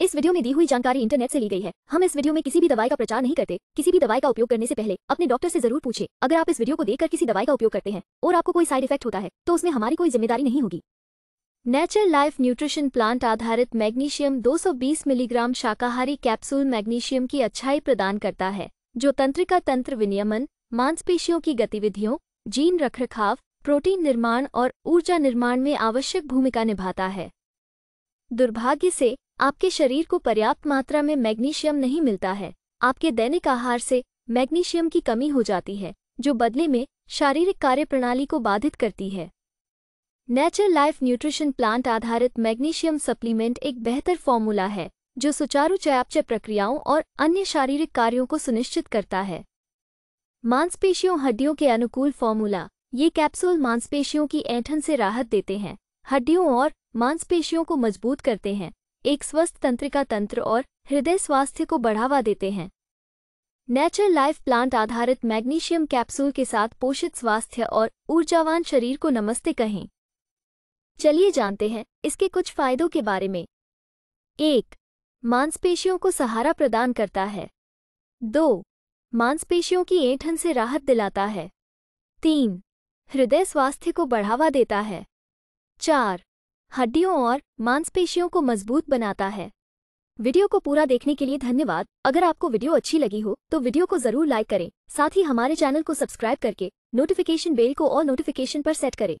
इस वीडियो में दी हुई जानकारी इंटरनेट से ली गई है हम इस वीडियो में किसी भी दवाई का प्रचार नहीं करते किसी भी दवाई का उपयोग करने से पहले अपने डॉक्टर से जरूर पूछे अगर आप इस वीडियो को देखकर किसी दवाई का उपयोग करते हैं और आपको कोई साइड इफेक्ट होता है तो उसमें हमारी कोई जिम्मेदारी नहीं होगी नेचर लाइफ न्यूट्रिशन प्लांट आधारित मैग्नीशियम दो मिलीग्राम शाकाहारी कैप्सूल मैग्नीशियम की अच्छाई प्रदान करता है जो तंत्रिका तंत्र विनियमन मांसपेशियों की गतिविधियों जीन रखरखाव प्रोटीन निर्माण और ऊर्जा निर्माण में आवश्यक भूमिका निभाता है दुर्भाग्य से आपके शरीर को पर्याप्त मात्रा में मैग्नीशियम नहीं मिलता है आपके दैनिक आहार से मैग्नीशियम की कमी हो जाती है जो बदले में शारीरिक कार्यप्रणाली को बाधित करती है नेचर लाइफ न्यूट्रिशन प्लांट आधारित मैग्नीशियम सप्लीमेंट एक बेहतर फॉर्मूला है जो सुचारू चयापचय प्रक्रियाओं और अन्य शारीरिक कार्यों को सुनिश्चित करता है मांसपेशियों हड्डियों के अनुकूल फॉर्मूला ये कैप्सूल मांसपेशियों की ऐंठन से राहत देते हैं हड्डियों और मांसपेशियों को मजबूत करते हैं एक स्वस्थ तंत्रिका तंत्र और हृदय स्वास्थ्य को बढ़ावा देते हैं नेचर लाइफ प्लांट आधारित मैग्नीशियम कैप्सूल के साथ पोषित स्वास्थ्य और ऊर्जावान शरीर को नमस्ते कहें चलिए जानते हैं इसके कुछ फायदों के बारे में एक मांसपेशियों को सहारा प्रदान करता है दो मांसपेशियों की ऐंठन से राहत दिलाता है तीन हृदय स्वास्थ्य को बढ़ावा देता है चार हड्डियों और मांसपेशियों को मजबूत बनाता है वीडियो को पूरा देखने के लिए धन्यवाद अगर आपको वीडियो अच्छी लगी हो तो वीडियो को जरूर लाइक करें साथ ही हमारे चैनल को सब्सक्राइब करके नोटिफिकेशन बेल को और नोटिफिकेशन पर सेट करें